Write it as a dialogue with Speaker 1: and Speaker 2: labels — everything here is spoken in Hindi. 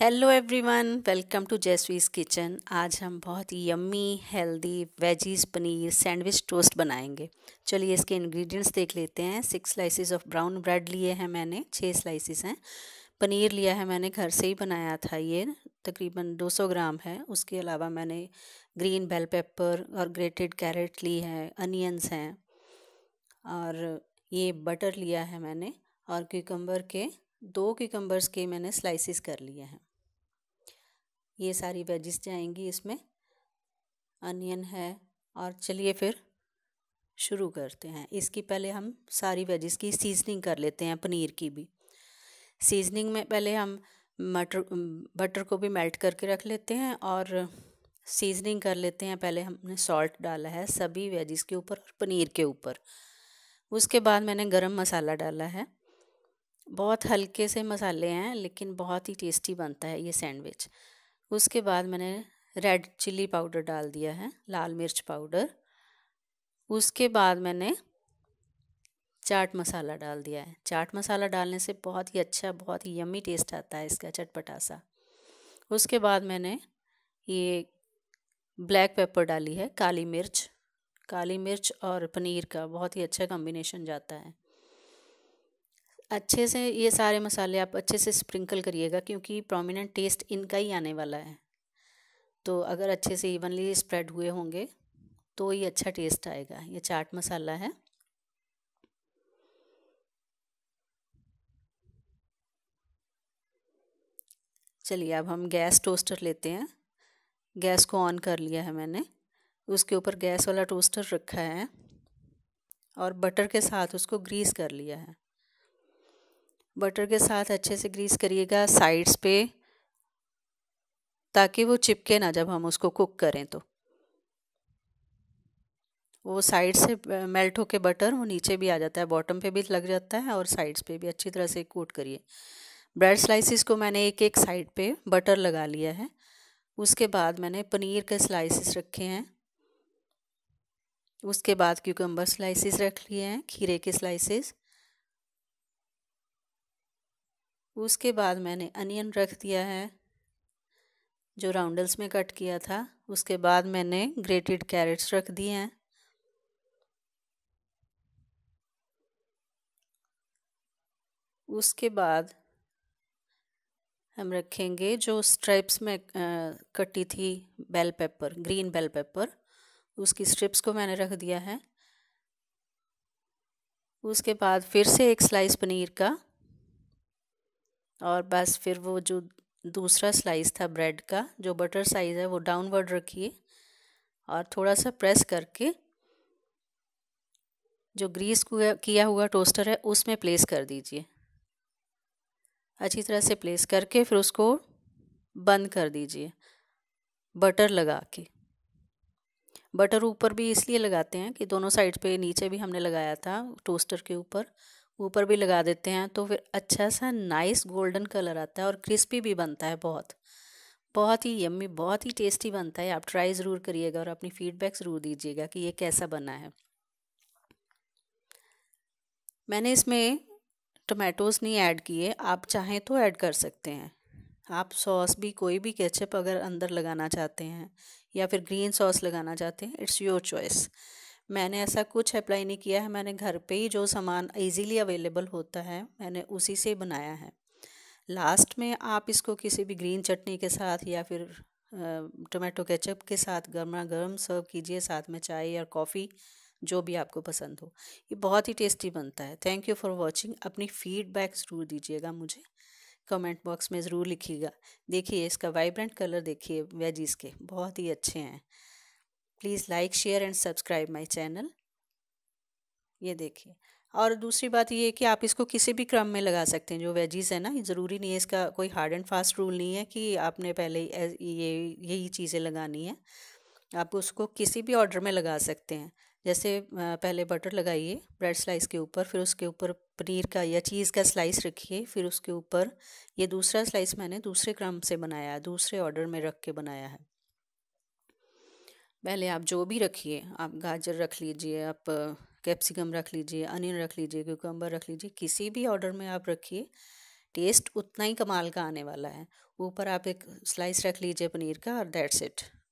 Speaker 1: हेलो एवरीवन वेलकम टू जैसवीज किचन आज हम बहुत ही yummy healthy veggies paneer sandwich toast बनाएंगे चलिए इसके इंग्रेडिएंट्स देख लेते हैं six slices of brown bread लिए हैं मैंने छः स्लाइसेस हैं पनीर लिया है मैंने घर से ही बनाया था ये तकरीबन 200 ग्राम है उसके अलावा मैंने ग्रीन बेल पेपर और ग्रेटेड कैरेट ली है अनियंस हैं और ये बटर लिया है मैंने और क्यूकम्बर के दो किकम्बर्स के मैंने स्लाइसिस कर लिए हैं ये सारी वेजिस जाएंगी इसमें अनियन है और चलिए फिर शुरू करते हैं इसकी पहले हम सारी वेजिस की सीजनिंग कर लेते हैं पनीर की भी सीजनिंग में पहले हम मटर बटर को भी मेल्ट करके रख लेते हैं और सीजनिंग कर लेते हैं पहले हमने सॉल्ट डाला है सभी वेजिस के ऊपर और पनीर के ऊपर उसके बाद मैंने गरम मसाला डाला है बहुत हल्के से मसाले हैं लेकिन बहुत ही टेस्टी बनता है ये सैंडविच उसके बाद मैंने रेड चिल्ली पाउडर डाल दिया है लाल मिर्च पाउडर उसके बाद मैंने चाट मसाला डाल दिया है चाट मसाला डालने से बहुत ही अच्छा बहुत ही यमी टेस्ट आता है इसका चटपटा सा उसके बाद मैंने ये ब्लैक पेपर डाली है काली मिर्च काली मिर्च और पनीर का बहुत ही अच्छा कॉम्बिनेशन जाता है अच्छे से ये सारे मसाले आप अच्छे से स्प्रिंकल करिएगा क्योंकि प्रोमिनेंट टेस्ट इनका ही आने वाला है तो अगर अच्छे से इवनली स्प्रेड हुए होंगे तो ये अच्छा टेस्ट आएगा ये चाट मसाला है चलिए अब हम गैस टोस्टर लेते हैं गैस को ऑन कर लिया है मैंने उसके ऊपर गैस वाला टोस्टर रखा है और बटर के साथ उसको ग्रीस कर लिया है बटर के साथ अच्छे से ग्रीस करिएगा साइड्स पे ताकि वो चिपके ना जब हम उसको कुक करें तो वो साइड से मेल्ट होके बटर वो नीचे भी आ जाता है बॉटम पे भी लग जाता है और साइड्स पे भी अच्छी तरह से कोट करिए ब्रेड स्लाइसिस को मैंने एक एक साइड पे बटर लगा लिया है उसके बाद मैंने पनीर के स्लाइसिस रखे हैं उसके बाद क्यूकम्बर स्लाइसिस रख लिए हैं खीरे के स्लाइसिस उसके बाद मैंने अनियन रख दिया है जो राउंडल्स में कट किया था उसके बाद मैंने ग्रेटेड कैरेट्स रख दिए हैं उसके बाद हम रखेंगे जो स्ट्रिप्स में कटी थी bell pepper green bell pepper उसकी स्ट्रिप्स को मैंने रख दिया है उसके बाद फिर से एक स्लाइस पनीर का और बस फिर वो जो दूसरा स्लाइस था ब्रेड का जो बटर साइज़ है वो डाउनवर्ड रखिए और थोड़ा सा प्रेस करके जो ग्रीस किया हुआ टोस्टर है उसमें प्लेस कर दीजिए अच्छी तरह से प्लेस करके फिर उसको बंद कर दीजिए बटर लगा के बटर ऊपर भी इसलिए लगाते हैं कि दोनों साइड पे नीचे भी हमने लगाया था टोस्टर के ऊपर ऊपर भी लगा देते हैं तो फिर अच्छा सा नाइस गोल्डन कलर आता है और क्रिस्पी भी बनता है बहुत बहुत ही यम्मी बहुत ही टेस्टी बनता है आप ट्राई ज़रूर करिएगा और अपनी फीडबैक ज़रूर दीजिएगा कि ये कैसा बना है मैंने इसमें टमाटोज़ नहीं ऐड किए आप चाहें तो ऐड कर सकते हैं आप सॉस भी कोई भी केचप अगर अंदर लगाना चाहते हैं या फिर ग्रीन सॉस लगाना चाहते हैं इट्स योर चॉइस मैंने ऐसा कुछ अप्लाई नहीं किया है मैंने घर पे ही जो सामान इजीली अवेलेबल होता है मैंने उसी से बनाया है लास्ट में आप इसको किसी भी ग्रीन चटनी के साथ या फिर टोमेटो केचप के साथ गर्मा गर्म सर्व कीजिए साथ में चाय या कॉफ़ी जो भी आपको पसंद हो ये बहुत ही टेस्टी बनता है थैंक यू फॉर वॉचिंग अपनी फीडबैक ज़रूर दीजिएगा मुझे कमेंट बॉक्स में ज़रूर लिखिएगा देखिए इसका वाइब्रेंट कलर देखिए वेजीज़ के बहुत ही अच्छे हैं please like share and subscribe my channel ये देखिए और दूसरी बात ये है कि आप इसको किसी भी क्रम में लगा सकते हैं जो वेजीज़ है ना ये ज़रूरी नहीं है इसका कोई हार्ड एंड फास्ट रूल नहीं है कि आपने पहले ये यही चीज़ें लगानी है आप उसको किसी भी ऑर्डर में लगा सकते हैं जैसे पहले बटर लगाइए ब्रेड स्लाइस के ऊपर फिर उसके ऊपर पनीर का या चीज़ का स्लाइस रखिए फिर उसके ऊपर ये दूसरा स्लाइस मैंने दूसरे क्रम से बनाया है दूसरे ऑर्डर में रख के बनाया है पहले आप जो भी रखिए आप गाजर रख लीजिए आप कैप्सिकम रख लीजिए अनियन रख लीजिए क्यूकम्बर रख लीजिए किसी भी ऑर्डर में आप रखिए टेस्ट उतना ही कमाल का आने वाला है ऊपर आप एक स्लाइस रख लीजिए पनीर का और दैट्स इट